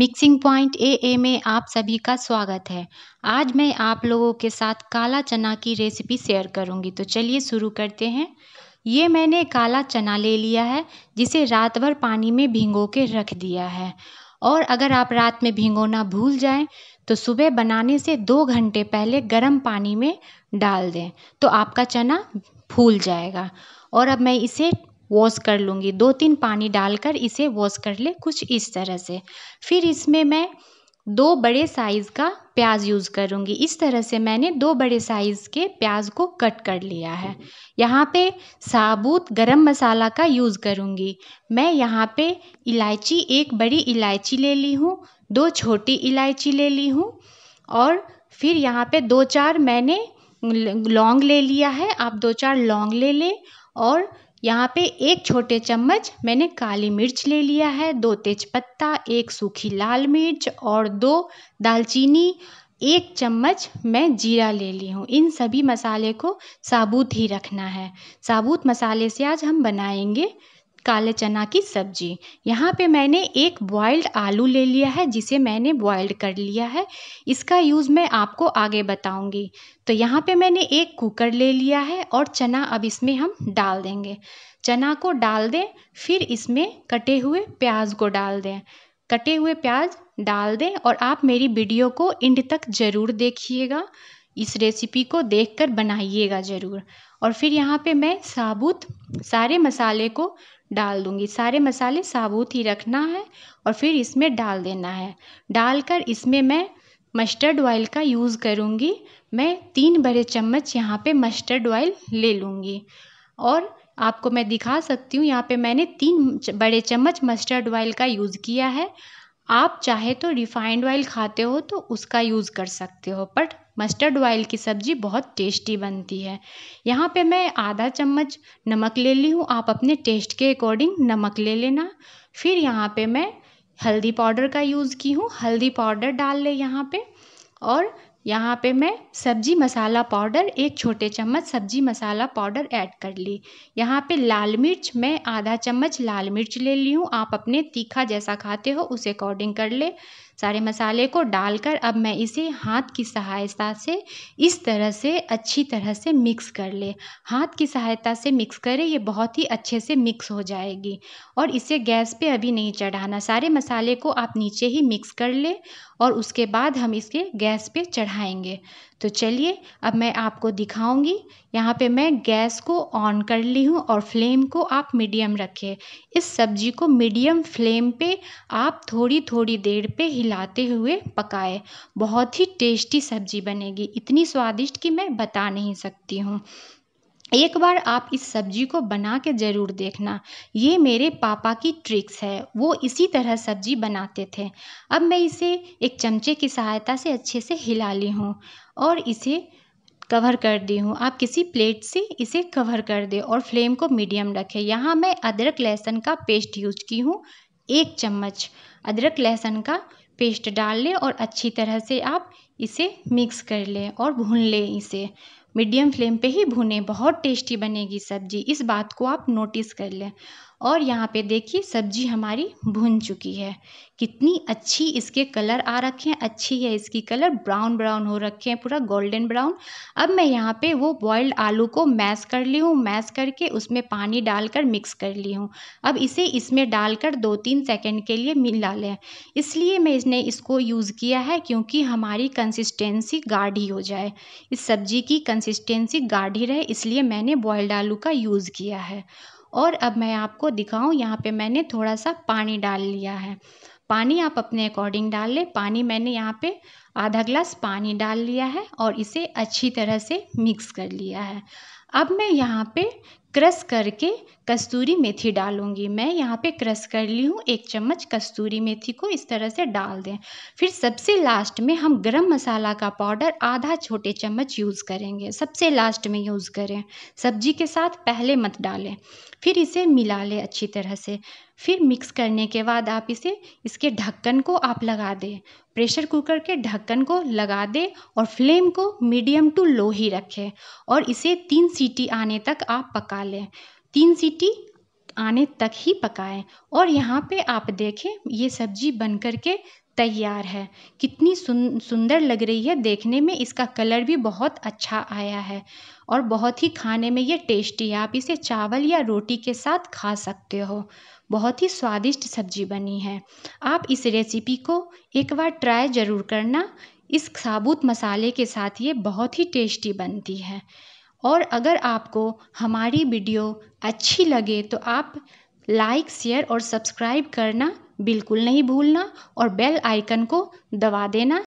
mixing point A ए में आप सभी का स्वागत है आज मैं आप लोगों के साथ काला चना की रेसिपी शेयर करूंगी तो चलिए शुरू करते हैं ये मैंने काला चना ले लिया है जिसे रात भर पानी में भिंगो के रख दिया है और अगर आप रात में भिंगोना भूल जाएं तो सुबह बनाने से दो घंटे पहले गर्म पानी में डाल दें तो आपका चना फूल जाएगा और अब मैं इसे वॉश कर लूँगी दो तीन पानी डालकर इसे वॉश कर लें कुछ इस तरह से फिर इसमें मैं दो बड़े साइज़ का प्याज यूज़ करूँगी इस तरह से मैंने दो बड़े साइज़ के प्याज को कट कर लिया है यहाँ पे साबुत गरम मसाला का यूज़ करूँगी मैं यहाँ पे इलायची एक बड़ी इलायची ले ली हूँ दो छोटी इलायची ले ली हूँ और फिर यहाँ पे दो चार मैंने लौंग ले लिया है आप दो चार लौंग ले लें और यहाँ पे एक छोटे चम्मच मैंने काली मिर्च ले लिया है दो तेजपत्ता एक सूखी लाल मिर्च और दो दालचीनी एक चम्मच मैं जीरा ले ली हूँ इन सभी मसाले को साबुत ही रखना है साबुत मसाले से आज हम बनाएंगे काले चना की सब्ज़ी यहाँ पे मैंने एक बॉइल्ड आलू ले लिया है जिसे मैंने बॉइल्ड कर लिया है इसका यूज़ मैं आपको आगे बताऊँगी तो यहाँ पे मैंने एक कुकर ले लिया है और चना अब इसमें हम डाल देंगे चना को डाल दें फिर इसमें कटे हुए प्याज को डाल दें कटे हुए प्याज डाल दें और आप मेरी वीडियो को इंड तक ज़रूर देखिएगा इस रेसिपी को देखकर बनाइएगा ज़रूर और फिर यहाँ पे मैं साबुत सारे मसाले को डाल दूंगी सारे मसाले साबुत ही रखना है और फिर इसमें डाल देना है डालकर इसमें मैं मस्टर्ड ऑयल का यूज़ करूँगी मैं तीन बड़े चम्मच यहाँ पे मस्टर्ड ऑयल ले लूँगी और आपको मैं दिखा सकती हूँ यहाँ पे मैंने तीन बड़े चम्मच मस्टर्ड ऑयल का यूज़ किया है आप चाहे तो रिफाइंड ऑयल खाते हो तो उसका यूज़ कर सकते हो बट मस्टर्ड ऑयल की सब्जी बहुत टेस्टी बनती है यहाँ पे मैं आधा चम्मच नमक ले ली हूँ आप अपने टेस्ट के अकॉर्डिंग नमक ले लेना फिर यहाँ पे मैं हल्दी पाउडर का यूज़ की हूँ हल्दी पाउडर डाल ले यहाँ पे और यहाँ पे मैं सब्जी मसाला पाउडर एक छोटे चम्मच सब्जी मसाला पाउडर ऐड कर ली यहाँ पे लाल मिर्च मैं आधा चम्मच लाल मिर्च ले ली हूँ आप अपने तीखा जैसा खाते हो उस अकॉर्डिंग कर ले सारे मसाले को डालकर अब मैं इसे हाथ की सहायता से इस तरह से अच्छी तरह से मिक्स कर ले हाथ की सहायता से मिक्स करें ये बहुत ही अच्छे से मिक्स हो जाएगी और इसे गैस पे अभी नहीं चढ़ाना सारे मसाले को आप नीचे ही मिक्स कर ले और उसके बाद हम इसके गैस पे चढ़ा दिखाएंगे तो चलिए अब मैं आपको दिखाऊंगी यहाँ पे मैं गैस को ऑन कर ली हूँ और फ्लेम को आप मीडियम रखें इस सब्जी को मीडियम फ्लेम पे आप थोड़ी थोड़ी देर पे हिलाते हुए पकाएं बहुत ही टेस्टी सब्जी बनेगी इतनी स्वादिष्ट कि मैं बता नहीं सकती हूँ एक बार आप इस सब्जी को बना के ज़रूर देखना ये मेरे पापा की ट्रिक्स है वो इसी तरह सब्जी बनाते थे अब मैं इसे एक चमचे की सहायता से अच्छे से हिला ली हूँ और इसे कवर कर दी हूँ आप किसी प्लेट से इसे कवर कर दें और फ्लेम को मीडियम रखें यहाँ मैं अदरक लहसुन का पेस्ट यूज की हूँ एक चम्मच अदरक लहसुन का पेस्ट डाल लें और अच्छी तरह से आप इसे मिक्स कर लें और भून लें इसे मीडियम फ्लेम पे ही भुने बहुत टेस्टी बनेगी सब्जी इस बात को आप नोटिस कर लें और यहाँ पे देखिए सब्जी हमारी भुन चुकी है कितनी अच्छी इसके कलर आ रखे हैं अच्छी है इसकी कलर ब्राउन ब्राउन हो रखे हैं पूरा गोल्डन ब्राउन अब मैं यहाँ पे वो बॉयल्ड आलू को मैश कर ली हूँ मैश करके उसमें पानी डालकर मिक्स कर ली हूँ अब इसे इसमें डालकर दो तीन सेकंड के लिए मिला लें इसलिए मैं इसने इसको यूज़ किया है क्योंकि हमारी कंसिस्टेंसी गाढ़ी हो जाए इस सब्जी की कंसिस्टेंसी कंसिस्टेंसी गाढ़ी रहे इसलिए मैंने बॉयल्ड आलू का यूज़ किया है और अब मैं आपको दिखाऊं यहाँ पे मैंने थोड़ा सा पानी डाल लिया है पानी आप अपने अकॉर्डिंग डाल लें पानी मैंने यहाँ पे आधा ग्लास पानी डाल लिया है और इसे अच्छी तरह से मिक्स कर लिया है अब मैं यहाँ पे क्रश करके कस्तूरी मेथी डालूंगी मैं यहाँ पे क्रश कर ली हूँ एक चम्मच कस्तूरी मेथी को इस तरह से डाल दें फिर सबसे लास्ट में हम गरम मसाला का पाउडर आधा छोटे चम्मच यूज़ करेंगे सबसे लास्ट में यूज़ करें सब्जी के साथ पहले मत डालें फिर इसे मिला लें अच्छी तरह से फिर मिक्स करने के बाद आप इसे इसके ढक्कन को आप लगा दें प्रेशर कुकर के ढक्कन को लगा दें और फ्लेम को मीडियम टू लो ही रखें और इसे तीन सीटी आने तक आप पका लें तीन सीटी आने तक ही पकाएं और यहाँ पे आप देखें ये सब्जी बनकर के तैयार है कितनी सुन सुंदर लग रही है देखने में इसका कलर भी बहुत अच्छा आया है और बहुत ही खाने में ये टेस्टी है आप इसे चावल या रोटी के साथ खा सकते हो बहुत ही स्वादिष्ट सब्जी बनी है आप इस रेसिपी को एक बार ट्राई ज़रूर करना इस साबुत मसाले के साथ ये बहुत ही टेस्टी बनती है और अगर आपको हमारी वीडियो अच्छी लगे तो आप लाइक शेयर और सब्सक्राइब करना बिल्कुल नहीं भूलना और बेल आइकन को दबा देना